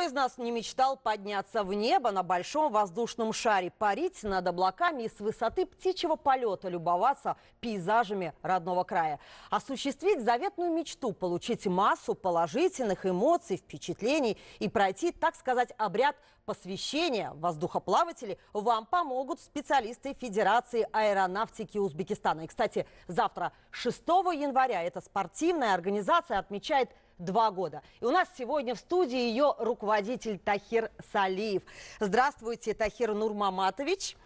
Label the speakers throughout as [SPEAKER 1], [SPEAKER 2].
[SPEAKER 1] Кто из нас не мечтал подняться в небо на большом воздушном шаре, парить над облаками и с высоты птичьего полета любоваться пейзажами родного края? Осуществить заветную мечту, получить массу положительных эмоций, впечатлений и пройти, так сказать, обряд посвящения воздухоплавателей вам помогут специалисты Федерации аэронавтики Узбекистана. И, кстати, завтра, 6 января, эта спортивная организация отмечает два года. И у нас сегодня в студии ее руководитель Тахир Салиев. Здравствуйте, Тахир Нурмаматович.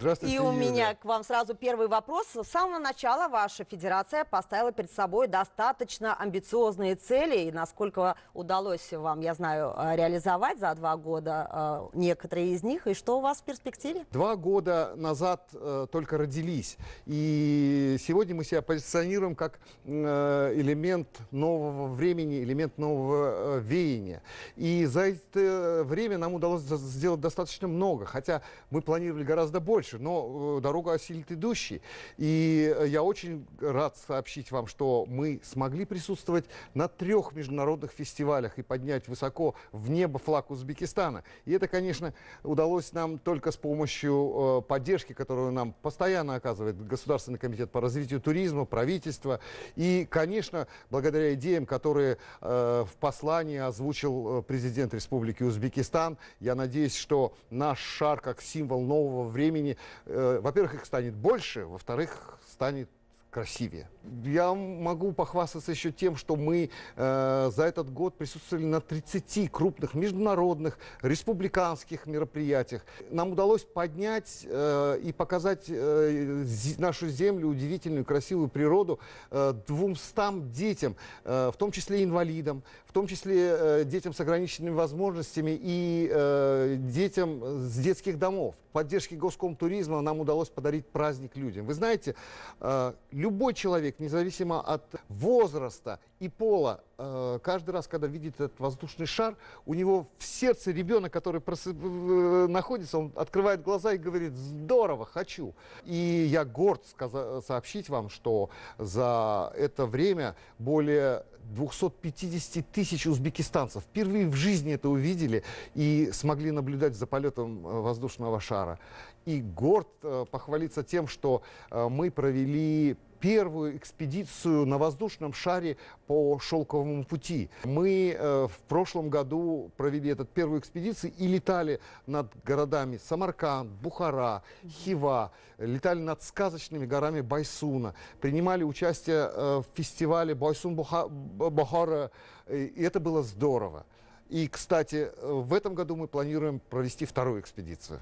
[SPEAKER 1] Здравствуйте, И у Юлия. меня к вам сразу первый вопрос. С самого начала ваша федерация поставила перед собой достаточно амбициозные цели. И насколько удалось вам, я знаю, э, реализовать за два года э, некоторые из них. И что у вас в перспективе?
[SPEAKER 2] Два года назад э, только родились. И сегодня мы себя позиционируем как элемент нового времени, элемент нового веяния. И за это время нам удалось сделать достаточно много. Хотя мы планировали гораздо больше дальше, но э, дорога осилит идущий. И я очень рад сообщить вам, что мы смогли присутствовать на трех международных фестивалях и поднять высоко в небо флаг Узбекистана. И это, конечно, удалось нам только с помощью э, поддержки, которую нам постоянно оказывает Государственный комитет по развитию туризма, правительство. И, конечно, благодаря идеям, которые э, в послании озвучил президент Республики Узбекистан, я надеюсь, что наш шар как символ нового времени они, э, во-первых, их станет больше, во-вторых, станет красивее. Я могу похвастаться еще тем, что мы э, за этот год присутствовали на 30 крупных международных, республиканских мероприятиях. Нам удалось поднять э, и показать э, нашу землю, удивительную, красивую природу э, 200 детям, э, в том числе инвалидам, в том числе э, детям с ограниченными возможностями и э, детям с детских домов. В поддержке Госкомтуризма нам удалось подарить праздник людям. Вы знаете, э, любой человек, независимо от возраста и пола, э, каждый раз, когда видит этот воздушный шар, у него в сердце ребенок, который просып... находится, он открывает глаза и говорит, здорово, хочу. И я горд сказа... сообщить вам, что за это время более 250 тысяч узбекистанцев впервые в жизни это увидели и смогли наблюдать за полетом э, воздушного шара. И горд э, похвалиться тем, что э, мы провели первую экспедицию на воздушном шаре по Шелковому пути. Мы э, в прошлом году провели этот первую экспедицию и летали над городами Самарканд, Бухара, Хива, летали над сказочными горами Байсуна, принимали участие э, в фестивале Байсун-Бухара, и это было здорово. И, кстати, э, в этом году мы планируем провести вторую экспедицию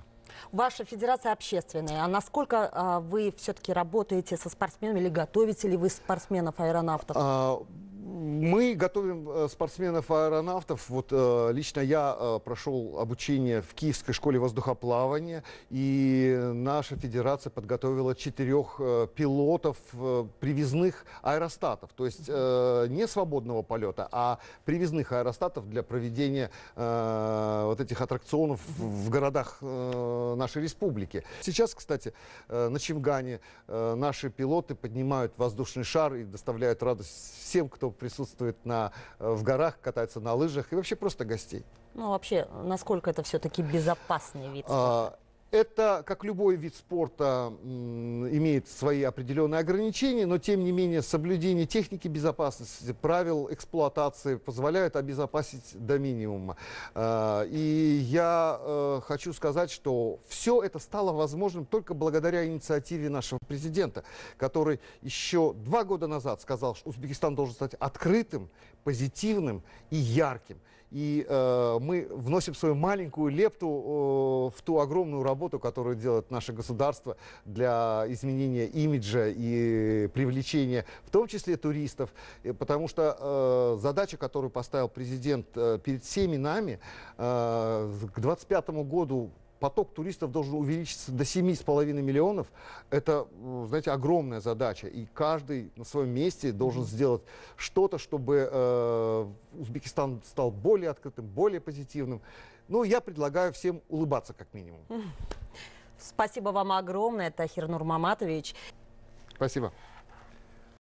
[SPEAKER 1] ваша федерация общественная. А насколько а, вы все-таки работаете со спортсменами или готовите ли вы спортсменов-аэронавтов? А,
[SPEAKER 2] мы готовим э, спортсменов-аэронавтов. Вот э, лично я э, прошел обучение в Киевской школе воздухоплавания, и наша федерация подготовила четырех пилотов привязных аэростатов, то есть не свободного полета, а привязных аэростатов для проведения вот этих аттракционов в городах нашей республики. Сейчас, кстати, на Чемгане наши пилоты поднимают воздушный шар и доставляют радость всем, кто присутствует присутствует на, э, в горах, катается на лыжах и вообще просто гостей.
[SPEAKER 1] Ну, а вообще, насколько это все-таки безопасный вид
[SPEAKER 2] спорта? Это, как любой вид спорта, имеет свои определенные ограничения, но тем не менее соблюдение техники безопасности, правил эксплуатации позволяет обезопасить до минимума. А, и я э, хочу сказать, что все это стало возможным только благодаря инициативе нашего президента, который еще два года назад сказал, что Узбекистан должен стать открытым, позитивным и ярким. И э, мы вносим свою маленькую лепту э, ту огромную работу, которую делает наше государство для изменения имиджа и привлечения, в том числе туристов, э, потому что э, задача, которую поставил президент э, перед всеми нами, э, к 2025 году поток туристов должен увеличиться до 7,5 миллионов. Это, знаете, огромная задача. И каждый на своем месте должен сделать что-то, чтобы э, Узбекистан стал более открытым, более позитивным. Ну, я предлагаю всем улыбаться как минимум.
[SPEAKER 1] Спасибо вам огромное, Тахир Нурмаматович.
[SPEAKER 2] Спасибо.